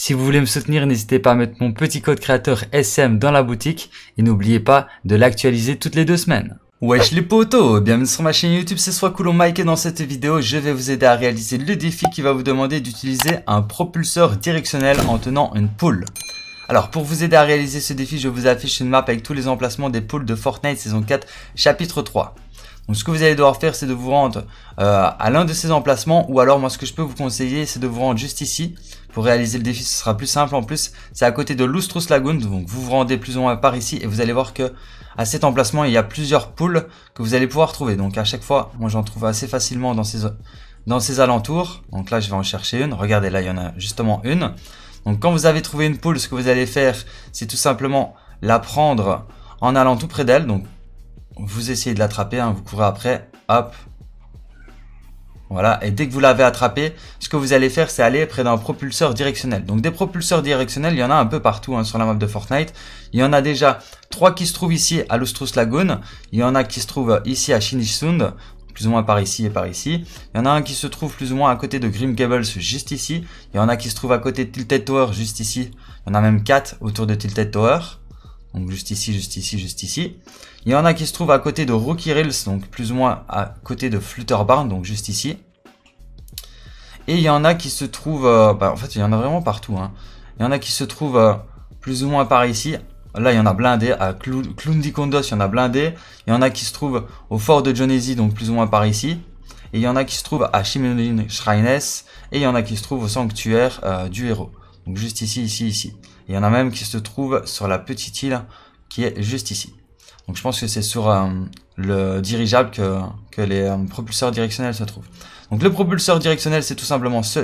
Si vous voulez me soutenir, n'hésitez pas à mettre mon petit code créateur SM dans la boutique et n'oubliez pas de l'actualiser toutes les deux semaines. Wesh les potos, bienvenue sur ma chaîne YouTube, c'est soit cool Mike et dans cette vidéo je vais vous aider à réaliser le défi qui va vous demander d'utiliser un propulseur directionnel en tenant une poule. Alors pour vous aider à réaliser ce défi, je vous affiche une map avec tous les emplacements des poules de Fortnite saison 4 chapitre 3. Donc ce que vous allez devoir faire, c'est de vous rendre euh, à l'un de ces emplacements, ou alors moi ce que je peux vous conseiller, c'est de vous rendre juste ici. Pour réaliser le défi, ce sera plus simple en plus. C'est à côté de Lustrous Lagoon, donc vous vous rendez plus ou moins par ici, et vous allez voir que à cet emplacement, il y a plusieurs poules que vous allez pouvoir trouver. Donc à chaque fois, moi j'en trouve assez facilement dans ces, dans ces alentours. Donc là, je vais en chercher une. Regardez, là, il y en a justement une. Donc quand vous avez trouvé une poule, ce que vous allez faire, c'est tout simplement la prendre en allant tout près d'elle. Donc vous essayez de l'attraper, hein, vous courez après, hop. Voilà, et dès que vous l'avez attrapé, ce que vous allez faire, c'est aller près d'un propulseur directionnel. Donc des propulseurs directionnels, il y en a un peu partout hein, sur la map de Fortnite. Il y en a déjà trois qui se trouvent ici à Lustrous Lagoon. Il y en a qui se trouvent ici à Shinishund, plus ou moins par ici et par ici. Il y en a un qui se trouve plus ou moins à côté de Grim Gables, juste ici. Il y en a qui se trouve à côté de Tilted Tower, juste ici. Il y en a même quatre autour de Tilted Tower. Donc juste ici, juste ici, juste ici. Il y en a qui se trouvent à côté de Rocky rills, donc plus ou moins à côté de Flutterbarn, donc juste ici. Et il y en a qui se trouvent... Euh, bah, en fait, il y en a vraiment partout. Hein. Il y en a qui se trouvent euh, plus ou moins par ici. Là, il y en a blindé. À Clundicondos il y en a blindé. Il y en a qui se trouvent au fort de Jonesy, donc plus ou moins par ici. Et il y en a qui se trouvent à Shimon Shrines. Et il y en a qui se trouvent au sanctuaire euh, du héros. Donc juste ici, ici, ici. Il y en a même qui se trouve sur la petite île qui est juste ici. Donc je pense que c'est sur euh, le dirigeable que, les euh, propulseurs directionnels se trouvent. Donc le propulseur directionnel, c'est tout simplement ce,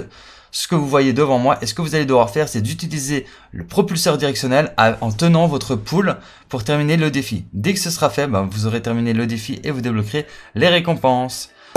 que vous voyez devant moi. Et ce que vous allez devoir faire, c'est d'utiliser le propulseur directionnel en tenant votre poule pour terminer le défi. Dès que ce sera fait, ben, vous aurez terminé le défi et vous débloquerez les récompenses.